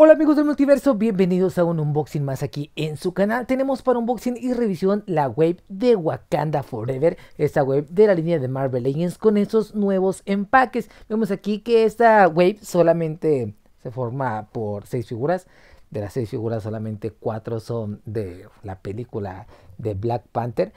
Hola amigos del multiverso, bienvenidos a un unboxing más aquí en su canal. Tenemos para unboxing y revisión la wave de Wakanda Forever, esta wave de la línea de Marvel Legends con esos nuevos empaques. Vemos aquí que esta wave solamente se forma por seis figuras. De las seis figuras solamente cuatro son de la película de Black Panther.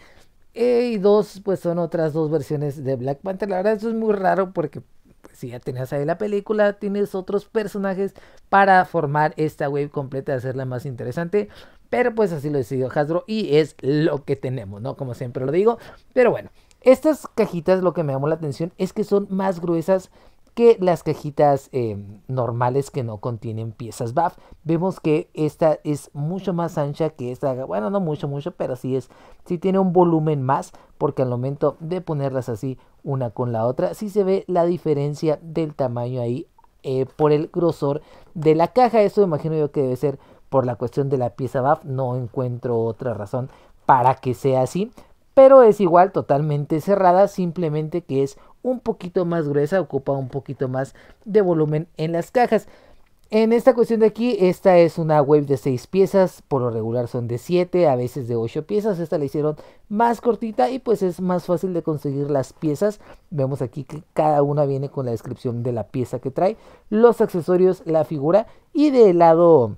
Eh, y dos, pues son otras dos versiones de Black Panther. La verdad, eso es muy raro porque pues si ya tenías ahí la película, tienes otros personajes para formar esta wave completa y hacerla más interesante. Pero pues así lo decidió Hasbro y es lo que tenemos, ¿no? Como siempre lo digo. Pero bueno, estas cajitas lo que me llamó la atención es que son más gruesas que las cajitas eh, normales que no contienen piezas BAF. Vemos que esta es mucho más ancha que esta. Bueno, no mucho, mucho, pero sí es. Sí tiene un volumen más. Porque al momento de ponerlas así, una con la otra, si se ve la diferencia del tamaño ahí eh, por el grosor de la caja. Eso imagino yo que debe ser por la cuestión de la pieza BAF. No encuentro otra razón para que sea así. Pero es igual totalmente cerrada, simplemente que es un poquito más gruesa, ocupa un poquito más de volumen en las cajas. En esta cuestión de aquí, esta es una wave de 6 piezas, por lo regular son de 7, a veces de 8 piezas, esta la hicieron más cortita y pues es más fácil de conseguir las piezas. Vemos aquí que cada una viene con la descripción de la pieza que trae, los accesorios, la figura y del lado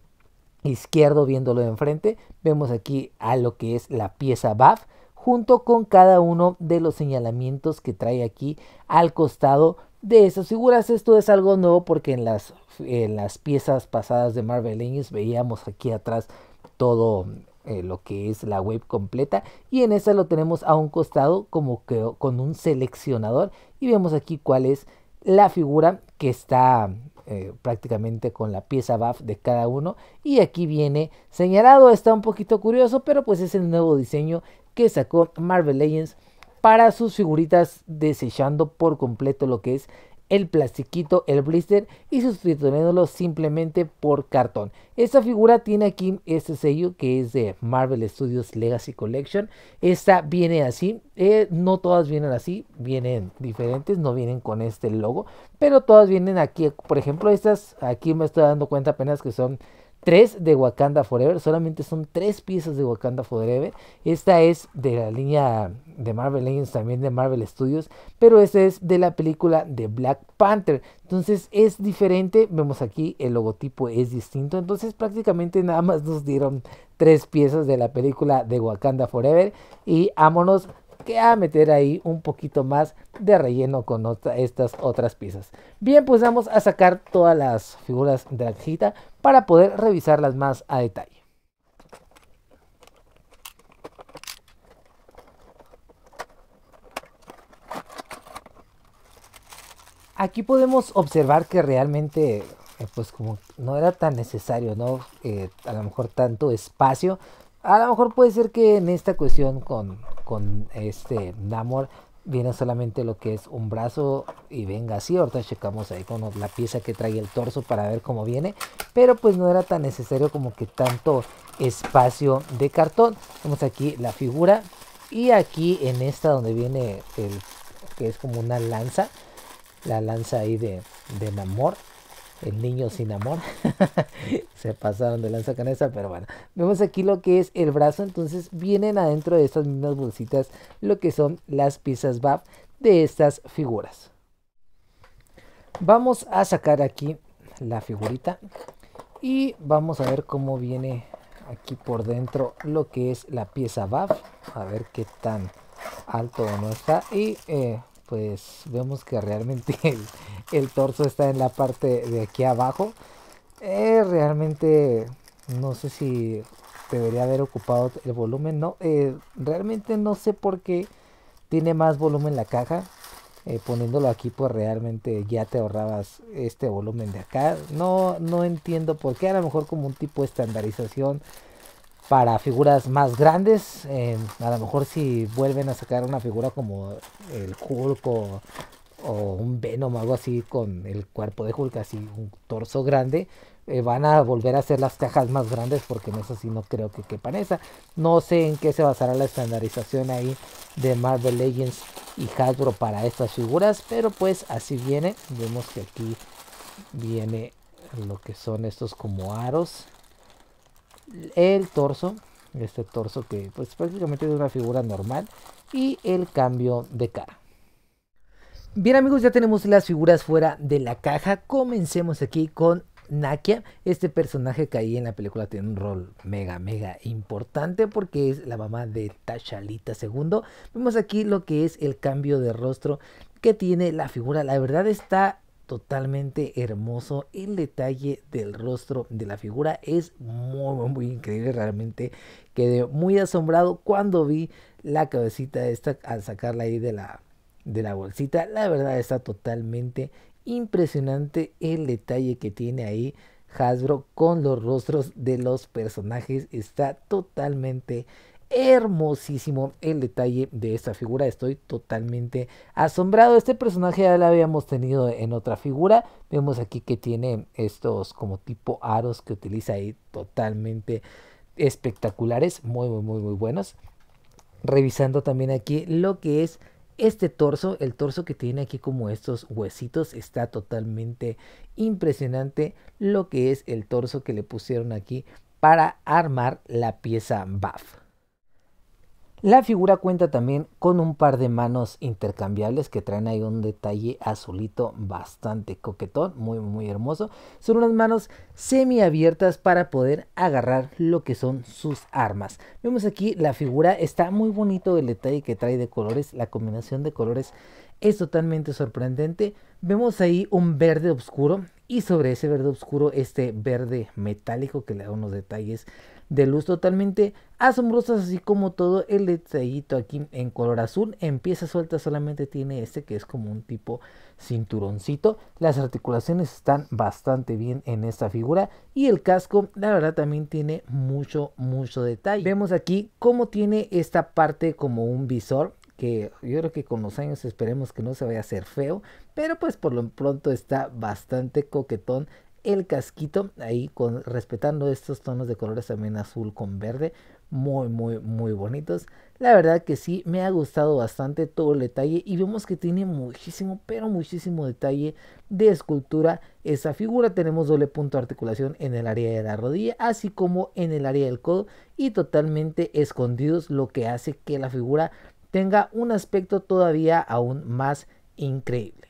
izquierdo viéndolo de enfrente, vemos aquí a lo que es la pieza BAF junto con cada uno de los señalamientos que trae aquí al costado de esas figuras. Esto es algo nuevo porque en las, las piezas pasadas de Marvel Legends veíamos aquí atrás todo eh, lo que es la web completa y en esta lo tenemos a un costado como que con un seleccionador y vemos aquí cuál es la figura que está eh, prácticamente con la pieza buff de cada uno. Y aquí viene señalado, está un poquito curioso, pero pues es el nuevo diseño que sacó Marvel Legends para sus figuritas desechando por completo lo que es el plastiquito, el blister y sustituyéndolo simplemente por cartón. Esta figura tiene aquí este sello que es de Marvel Studios Legacy Collection. Esta viene así, eh, no todas vienen así, vienen diferentes, no vienen con este logo, pero todas vienen aquí, por ejemplo estas, aquí me estoy dando cuenta apenas que son Tres de Wakanda Forever. Solamente son tres piezas de Wakanda Forever. Esta es de la línea de Marvel Legends, también de Marvel Studios. Pero esta es de la película de Black Panther. Entonces es diferente. Vemos aquí el logotipo es distinto. Entonces prácticamente nada más nos dieron Tres piezas de la película de Wakanda Forever. Y vámonos que a meter ahí un poquito más de relleno con estas otras piezas. Bien, pues vamos a sacar todas las figuras de la cajita para poder revisarlas más a detalle. aquí podemos observar que realmente eh, pues como no era tan necesario no eh, a lo mejor tanto espacio a lo mejor puede ser que en esta cuestión con, con este Namor viene solamente lo que es un brazo y venga así. Ahorita checamos ahí con la pieza que trae el torso para ver cómo viene. Pero pues no era tan necesario como que tanto espacio de cartón. Tenemos aquí la figura y aquí en esta donde viene el que es como una lanza. La lanza ahí de, de Namor el niño sin amor. se pasaron de lanza con esa, pero bueno. Vemos aquí lo que es el brazo. Entonces vienen adentro de estas mismas bolsitas lo que son las piezas BAF de estas figuras. Vamos a sacar aquí la figurita y vamos a ver cómo viene aquí por dentro lo que es la pieza BAF. A ver qué tan alto no está y... Eh, pues vemos que realmente el, torso está en la parte de aquí abajo. Eh, realmente no sé si debería haber ocupado el volumen, no, eh, realmente no sé por qué tiene más volumen la caja. Eh, poniéndolo aquí pues realmente ya te ahorrabas este volumen de acá no no entiendo por qué a lo mejor como un tipo de estandarización para figuras más grandes. Eh, a lo mejor si vuelven a sacar una figura como el Hulk o, un Venom, o algo así, con el cuerpo de Hulk, así un torso grande, eh, van a volver a hacer las cajas más grandes porque en eso sí no creo que quepan esa. No sé en qué se basará la estandarización ahí de Marvel Legends y Hasbro para estas figuras, pero pues así viene. Vemos que aquí viene lo que son estos como aros el torso, este torso que pues prácticamente es una figura normal y el cambio de cara. Bien amigos, ya tenemos las figuras fuera de la caja. Comencemos aquí con Nakia, este personaje que ahí en la película tiene un rol mega, mega importante porque es la mamá de Tashalita II. Vemos aquí lo que es el cambio de rostro que tiene la figura. La verdad está totalmente hermoso. El detalle del rostro de la figura es muy, muy increíble. Realmente quedé muy asombrado cuando vi la cabecita esta al sacarla ahí de la, de la bolsita. La verdad está totalmente impresionante el detalle que tiene ahí. Hasbro con los rostros de los personajes está totalmente hermosísimo el detalle de esta figura. Estoy totalmente asombrado. Este personaje ya lo habíamos tenido en otra figura. Vemos aquí que tiene estos como tipo aros que utiliza ahí totalmente espectaculares. Muy, muy, muy, muy buenos. Revisando también aquí lo que es este torso, el torso que tiene aquí como estos huesitos, está totalmente impresionante lo que es el torso que le pusieron aquí para armar la pieza buff. La figura cuenta también con un par de manos intercambiables que traen ahí un detalle azulito bastante coquetón, muy muy hermoso. Son unas manos semiabiertas para poder agarrar lo que son sus armas. Vemos aquí la figura, está muy bonito el detalle que trae de colores, la combinación de colores es totalmente sorprendente. Vemos ahí un verde oscuro y sobre ese verde oscuro este verde metálico que le da unos detalles de luz totalmente asombrosas, así como todo el detallito aquí en color azul. En pieza suelta solamente tiene este que es como un tipo cinturoncito. Las articulaciones están bastante bien en esta figura y el casco la verdad también tiene mucho, mucho detalle. Vemos aquí cómo tiene esta parte como un visor que yo creo que con los años esperemos que no se vaya a hacer feo, pero pues por lo pronto está bastante coquetón el casquito, ahí respetando estos tonos de colores también azul con verde, muy, muy, muy bonitos. La verdad que sí, me ha gustado bastante todo el detalle y vemos que tiene muchísimo, pero muchísimo detalle de escultura esa figura. Tenemos doble punto de articulación en el área de la rodilla, así como en el área del codo y totalmente escondidos, lo que hace que la figura tenga un aspecto todavía aún más increíble.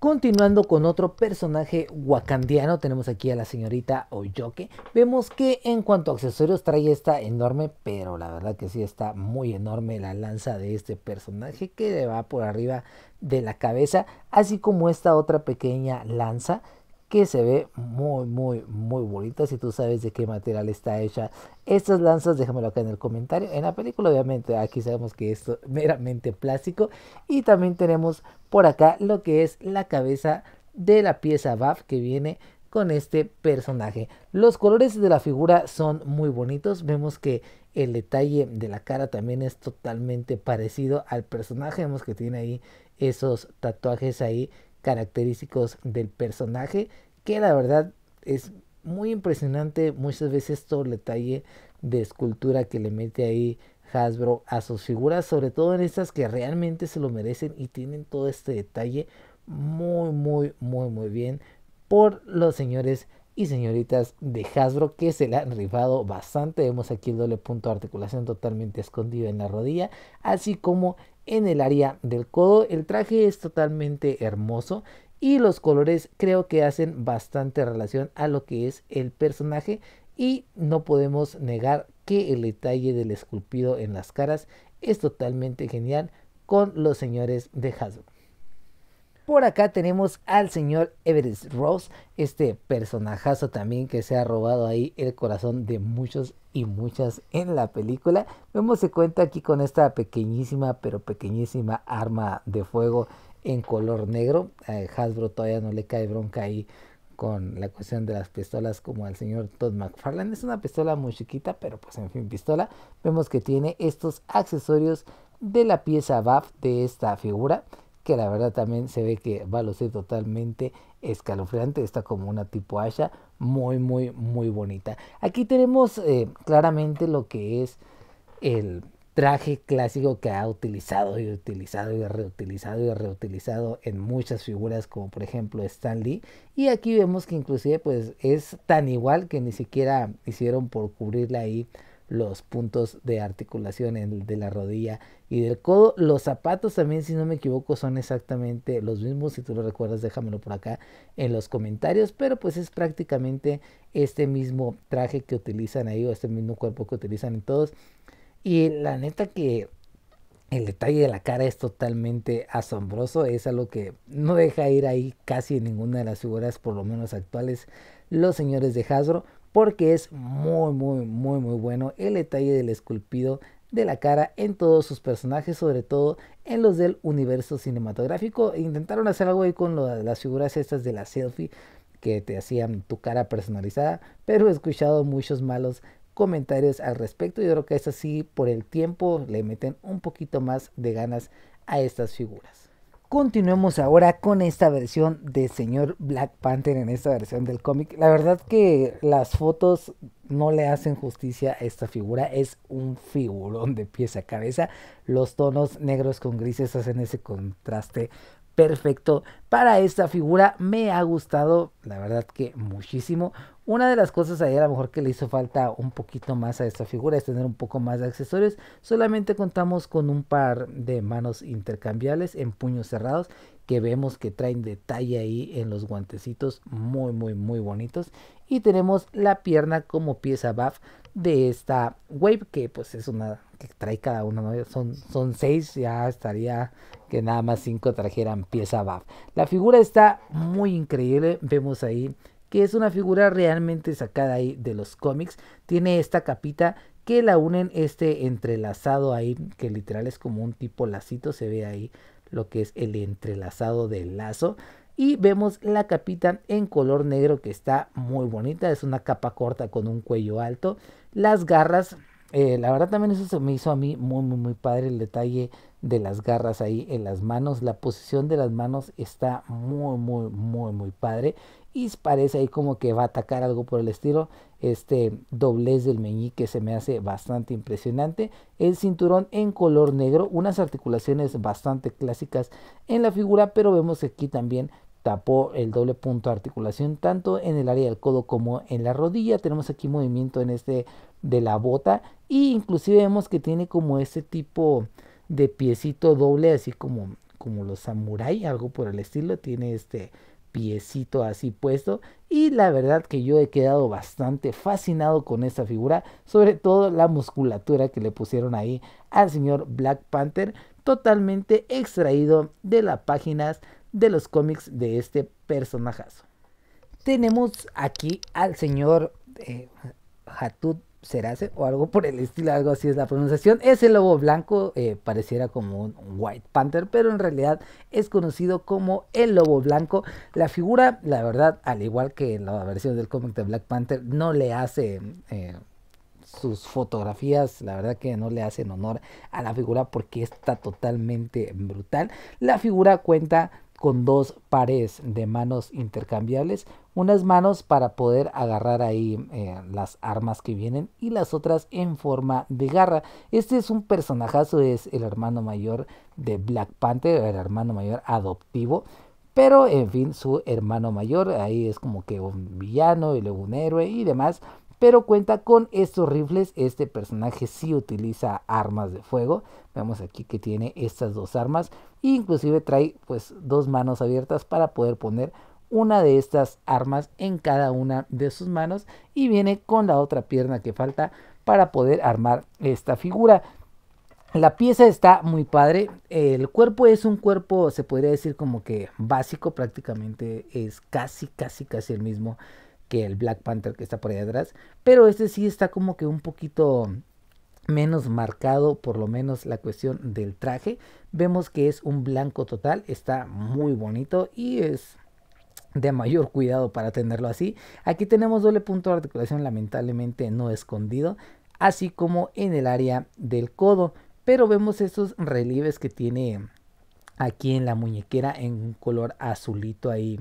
Continuando con otro personaje wakandiano, tenemos aquí a la señorita Oyoke. Vemos que en cuanto a accesorios trae esta enorme, pero la verdad que sí está muy enorme la lanza de este personaje que le va por arriba de la cabeza, así como esta otra pequeña lanza que se ve muy, muy, muy bonita. Si tú sabes de qué material está hecha estas lanzas, déjamelo acá en el comentario. En la película, obviamente, aquí sabemos que es meramente plástico. Y también tenemos por acá lo que es la cabeza de la pieza BAF que viene con este personaje. Los colores de la figura son muy bonitos. Vemos que el detalle de la cara también es totalmente parecido al personaje. Vemos que tiene ahí esos tatuajes ahí característicos del personaje, que la verdad es muy impresionante muchas veces todo el detalle de escultura que le mete ahí Hasbro a sus figuras, sobre todo en estas que realmente se lo merecen y tienen todo este detalle muy, muy, muy, muy bien por los señores y señoritas de Hasbro que se le han rifado bastante. Vemos aquí el doble punto de articulación totalmente escondido en la rodilla, así como en el área del codo. El traje es totalmente hermoso y los colores creo que hacen bastante relación a lo que es el personaje y no podemos negar que el detalle del esculpido en las caras es totalmente genial con los señores de Hasbro. Por acá tenemos al señor Everest Ross, este personajazo también que se ha robado ahí el corazón de muchos y muchas en la película. Vemos se cuenta aquí con esta pequeñísima, pero pequeñísima arma de fuego en color negro. Hasbro todavía no le cae bronca ahí con la cuestión de las pistolas como al señor Todd McFarlane. Es una pistola muy chiquita, pero pues en fin, pistola. Vemos que tiene estos accesorios de la pieza BAF de esta figura que la verdad también se ve que va a lucir totalmente escalofriante. Está como una tipo Asha muy, muy, muy bonita. Aquí tenemos eh, claramente lo que es el traje clásico que ha utilizado y utilizado y reutilizado y reutilizado en muchas figuras como por ejemplo Stan Lee y aquí vemos que inclusive pues es tan igual que ni siquiera hicieron por cubrirla ahí los puntos de articulación de la rodilla y del codo. Los zapatos también, si no me equivoco, son exactamente los mismos. Si tú lo recuerdas, déjamelo por acá en los comentarios. Pero pues es prácticamente este mismo traje que utilizan ahí o este mismo cuerpo que utilizan en todos. Y la neta que el detalle de la cara es totalmente asombroso, es algo que no deja ir ahí casi en ninguna de las figuras, por lo menos actuales, los señores de Hasbro porque es muy, muy, muy, muy bueno el detalle del esculpido de la cara en todos sus personajes, sobre todo en los del universo cinematográfico. Intentaron hacer algo ahí con las figuras estas de la selfie que te hacían tu cara personalizada, pero he escuchado muchos malos comentarios al respecto. Yo creo que es así por el tiempo, le meten un poquito más de ganas a estas figuras. Continuemos ahora con esta versión de señor Black Panther en esta versión del cómic. La verdad que las fotos no le hacen justicia a esta figura. Es un figurón de pies a cabeza. Los tonos negros con grises hacen ese contraste perfecto para esta figura. Me ha gustado, la verdad que muchísimo. Una de las cosas ahí a lo mejor que le hizo falta un poquito más a esta figura es tener un poco más de accesorios. Solamente contamos con un par de manos intercambiables en puños cerrados que vemos que traen detalle ahí en los guantecitos muy muy muy bonitos. Y tenemos la pierna como pieza buff de esta wave que pues es una que trae cada uno, ¿no? son, son seis, ya estaría que nada más cinco trajeran pieza BAF. La figura está muy increíble, vemos ahí que es una figura realmente sacada ahí de los cómics, tiene esta capita que la unen este entrelazado ahí, que literal es como un tipo lacito, se ve ahí lo que es el entrelazado del lazo. Y vemos la capita en color negro que está muy bonita. Es una capa corta con un cuello alto. Las garras, eh, la verdad también eso se me hizo a mí muy, muy, muy padre el detalle de las garras ahí en las manos. La posición de las manos está muy, muy, muy, muy padre. Y parece ahí como que va a atacar algo por el estilo este doblez del meñique se me hace bastante impresionante. El cinturón en color negro, unas articulaciones bastante clásicas en la figura, pero vemos aquí también tapó el doble punto de articulación tanto en el área del codo como en la rodilla. Tenemos aquí movimiento en este de la bota y inclusive vemos que tiene como este tipo de piecito doble así como como los samurái, algo por el estilo, tiene este piecito así puesto y la verdad que yo he quedado bastante fascinado con esta figura, sobre todo la musculatura que le pusieron ahí al señor Black Panther, totalmente extraído de las páginas de los cómics de este personajazo. Tenemos aquí al señor eh, Hatut serace o algo por el estilo, algo así es la pronunciación. Ese lobo blanco eh, pareciera como un White Panther, pero en realidad es conocido como el lobo blanco. La figura, la verdad, al igual que la versión del cómic de Black Panther, no le hace... Eh, sus fotografías, la verdad que no le hacen honor a la figura porque está totalmente brutal. La figura cuenta con dos pares de manos intercambiables, unas manos para poder agarrar ahí eh, las armas que vienen y las otras en forma de garra. Este es un personajazo, es el hermano mayor de Black Panther, el hermano mayor adoptivo. Pero en fin, su hermano mayor ahí es como que un villano y luego un héroe y demás. Pero cuenta con estos rifles. Este personaje sí utiliza armas de fuego. Vemos aquí que tiene estas dos armas. E inclusive trae pues dos manos abiertas para poder poner una de estas armas en cada una de sus manos y viene con la otra pierna que falta para poder armar esta figura. La pieza está muy padre. El cuerpo es un cuerpo, se podría decir como que básico, prácticamente es casi, casi, casi el mismo que el Black Panther que está por ahí atrás. Pero este sí está como que un poquito menos marcado, por lo menos la cuestión del traje. Vemos que es un blanco total, está muy bonito y es de mayor cuidado para tenerlo así. Aquí tenemos doble punto de articulación lamentablemente no escondido, así como en el área del codo, pero vemos esos relieves que tiene aquí en la muñequera en un color azulito ahí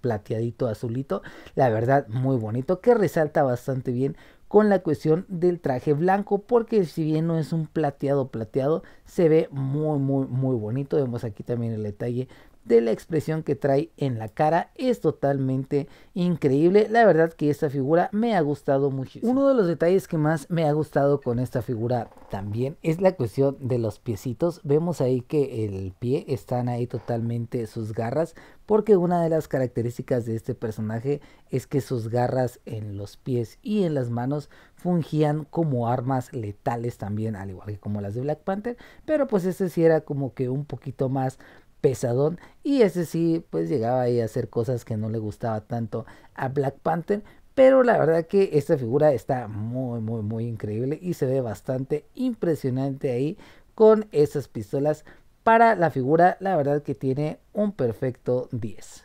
plateadito azulito, la verdad muy bonito, que resalta bastante bien con la cuestión del traje blanco, porque si bien no es un plateado plateado, se ve muy muy muy bonito, vemos aquí también el detalle de la expresión que trae en la cara es totalmente increíble. La verdad que esta figura me ha gustado muchísimo. Uno de los detalles que más me ha gustado con esta figura también es la cuestión de los piecitos. Vemos ahí que el pie están ahí totalmente sus garras porque una de las características de este personaje es que sus garras en los pies y en las manos fungían como armas letales también, al igual que como las de Black Panther, pero pues este sí era como que un poquito más pesadón. Y ese sí, pues llegaba ahí a hacer cosas que no le gustaba tanto a Black Panther. Pero la verdad que esta figura está muy, muy, muy increíble y se ve bastante impresionante ahí con esas pistolas. Para la figura, la verdad que tiene un perfecto 10.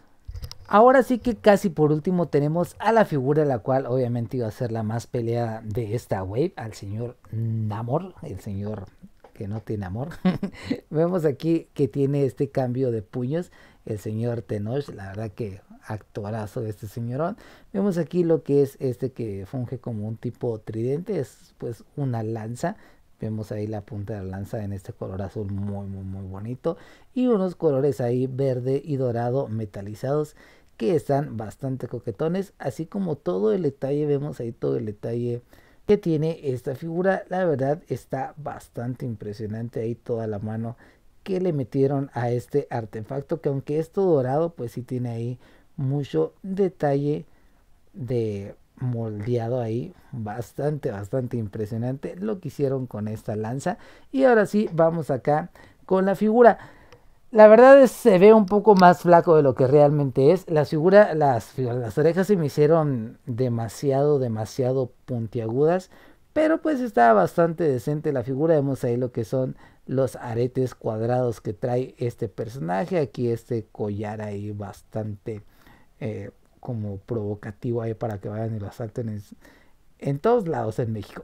Ahora sí que casi por último tenemos a la figura la cual obviamente iba a ser la más peleada de esta wave, al señor Namor, el señor que no tiene amor. Vemos aquí que tiene este cambio de puños el señor Tenoch, la verdad que actuará de este señorón. Vemos aquí lo que es este que funge como un tipo tridente, es pues una lanza. Vemos ahí la punta de la lanza en este color azul muy muy muy bonito y unos colores ahí verde y dorado metalizados que están bastante coquetones, así como todo el detalle, vemos ahí todo el detalle que tiene esta figura. La verdad está bastante impresionante ahí toda la mano que le metieron a este artefacto que aunque es todo dorado pues sí tiene ahí mucho detalle de moldeado ahí bastante bastante impresionante lo que hicieron con esta lanza y ahora sí vamos acá con la figura la verdad es se ve un poco más flaco de lo que realmente es. La figura, las, las orejas se me hicieron demasiado, demasiado puntiagudas. Pero pues está bastante decente la figura. Vemos ahí lo que son los aretes cuadrados que trae este personaje. Aquí este collar ahí bastante eh, como provocativo ahí para que vayan y lo salten en todos lados en México.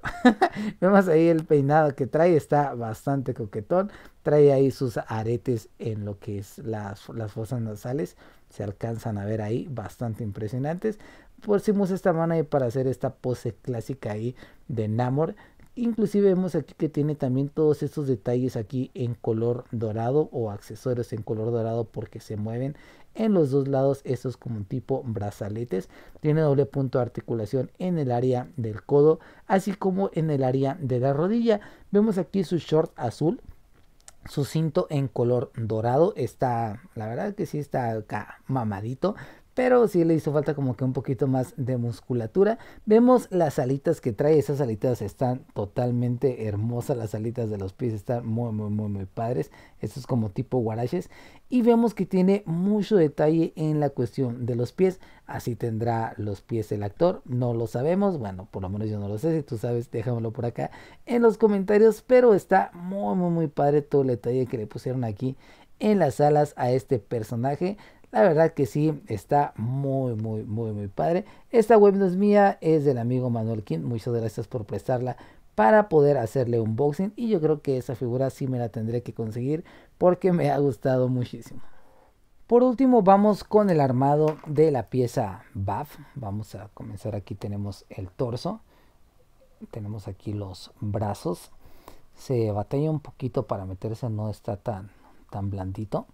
Vemos ahí el peinado que trae, está bastante coquetón. Trae ahí sus aretes en lo que es las, las fosas nasales. Se alcanzan a ver ahí, bastante impresionantes. Pusimos esta mano ahí para hacer esta pose clásica ahí de Namor. Inclusive vemos aquí que tiene también todos estos detalles aquí en color dorado o accesorios en color dorado porque se mueven en los dos lados estos como tipo brazaletes. Tiene doble punto de articulación en el área del codo así como en el área de la rodilla. Vemos aquí su short azul su cinto en color dorado está, la verdad que sí está acá mamadito, pero sí le hizo falta como que un poquito más de musculatura. Vemos las alitas que trae, esas alitas están totalmente hermosas, las alitas de los pies están muy, muy, muy, muy padres. Esto es como tipo guaraches. Y vemos que tiene mucho detalle en la cuestión de los pies. Así tendrá los pies el actor, no lo sabemos. Bueno, por lo menos yo no lo sé. Si tú sabes, déjamelo por acá en los comentarios. Pero está muy, muy, muy padre todo el detalle que le pusieron aquí en las alas a este personaje. La verdad que sí, está muy, muy, muy, muy padre. Esta web no es mía, es del amigo Manuel King. Muchas gracias por prestarla para poder hacerle un unboxing. Y yo creo que esa figura sí me la tendré que conseguir porque me ha gustado muchísimo. Por último, vamos con el armado de la pieza BAF. Vamos a comenzar. Aquí tenemos el torso. Tenemos aquí los brazos. Se batalla un poquito para meterse, no está tan, tan blandito.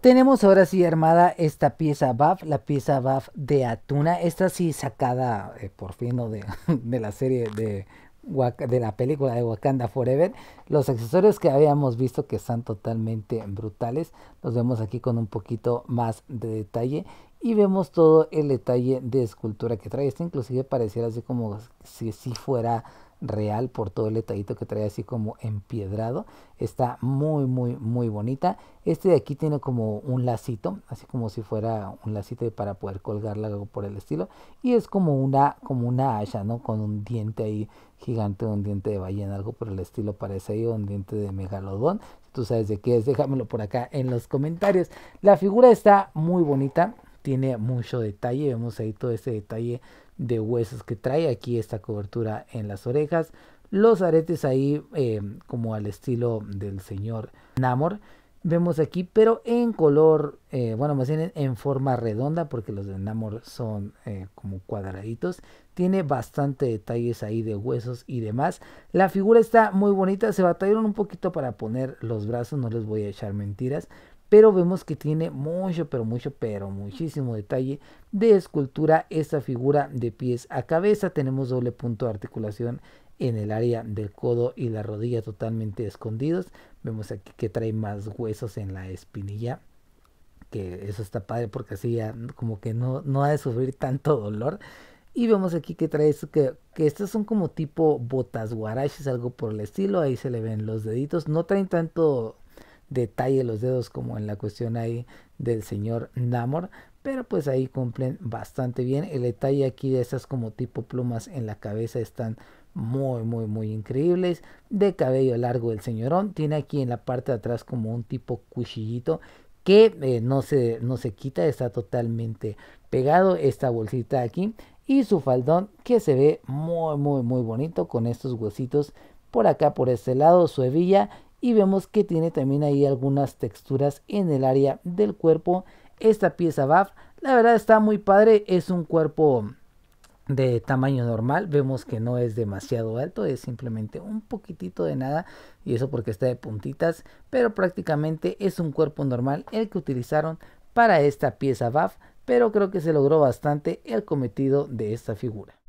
Tenemos ahora sí armada esta pieza buff, la pieza buff de Atuna. Esta sí sacada eh, por fin ¿no? de, la serie de, de la película de Wakanda Forever. Los accesorios que habíamos visto que están totalmente brutales. Los vemos aquí con un poquito más de detalle. Y vemos todo el detalle de escultura que trae. Esta inclusive pareciera así como si, si fuera real por todo el detallito que trae así como empiedrado. Está muy, muy, muy bonita. Este de aquí tiene como un lacito, así como si fuera un lacito para poder colgarla algo por el estilo. Y es como una, como una ¿no? Con un diente ahí gigante, un diente de ballena, algo por el estilo parece ahí, un diente de megalodón. Si tú sabes de qué es, déjamelo por acá en los comentarios. La figura está muy bonita tiene mucho detalle. Vemos ahí todo ese detalle de huesos que trae. Aquí esta cobertura en las orejas. Los aretes ahí em, como al estilo del señor Namor. Vemos aquí, pero en color, eh, bueno, más bien en forma redonda, porque los de Namor son eh, como cuadraditos. Tiene bastante detalles ahí de huesos y demás. La figura está muy bonita. Se batallaron un poquito para poner los brazos, no les voy a echar mentiras pero vemos que tiene mucho, pero mucho, pero muchísimo detalle de escultura esta figura de pies a cabeza. Tenemos doble punto de articulación en el área del codo y la rodilla totalmente escondidos. Vemos aquí que trae más huesos en la espinilla que eso está padre porque así ya como que no, no ha de sufrir tanto dolor. Y vemos aquí que trae esto, que, que estas son como tipo botas guaraches, algo por el estilo. Ahí se le ven los deditos. No traen tanto detalle los dedos como en la cuestión ahí del señor Namor, pero pues ahí cumplen bastante bien. El detalle aquí de estas como tipo plumas en la cabeza están muy muy muy increíbles de cabello largo el señorón tiene aquí en la parte de atrás como un tipo cuchillito que eh, no, se, no se quita está totalmente pegado esta bolsita aquí y su faldón que se ve muy muy muy bonito con estos huesitos por acá por este lado su hebilla y vemos que tiene también ahí algunas texturas en el área del cuerpo. Esta pieza BAF, la verdad está muy padre, es un cuerpo de tamaño normal, vemos que no es demasiado alto, es simplemente un poquitito de nada y eso porque está de puntitas, pero prácticamente es un cuerpo normal el que utilizaron para esta pieza BAF, pero creo que se logró bastante el cometido de esta figura.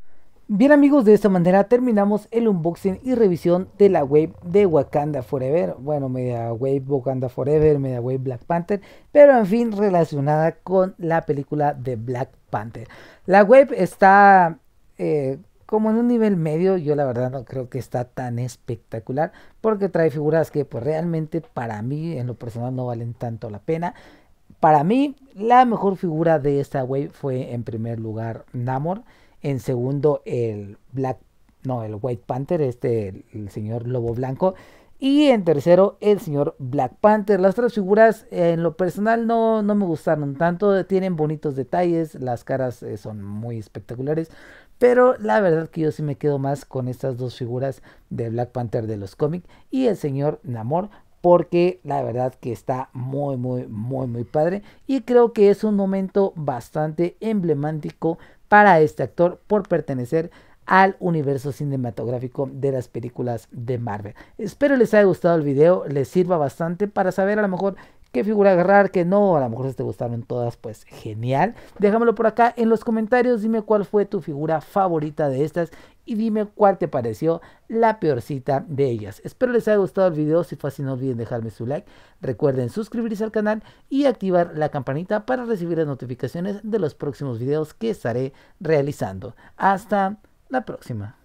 Bien amigos, de esta manera terminamos el unboxing y revisión de la wave de Wakanda Forever. Bueno, media wave Wakanda Forever, media wave Black Panther, pero en fin relacionada con la película de Black Panther. La wave está eh, como en un nivel medio, yo la verdad no creo que está tan espectacular, porque trae figuras que pues realmente para mí en lo personal no valen tanto la pena. Para mí la mejor figura de esta wave fue en primer lugar Namor. En segundo, el Black, no, el White Panther, este, el, señor Lobo Blanco. Y en tercero, el señor Black Panther. Las tres figuras en lo personal no, no me gustaron tanto. Tienen bonitos detalles, las caras eh, son muy espectaculares. Pero la verdad que yo sí me quedo más con estas dos figuras de Black Panther de los cómics y el señor Namor. Porque la verdad que está muy, muy, muy, muy padre. Y creo que es un momento bastante emblemático para este actor por pertenecer al universo cinematográfico de las películas de Marvel. Espero les haya gustado el video, les sirva bastante para saber a lo mejor qué figura agarrar, que no, a lo mejor si te gustaron todas, pues genial. Déjamelo por acá en los comentarios, dime cuál fue tu figura favorita de estas y dime cuál te pareció la peorcita de ellas. Espero les haya gustado el video, si fue así no olviden dejarme su like, recuerden suscribirse al canal y activar la campanita para recibir las notificaciones de los próximos videos que estaré realizando. Hasta la próxima.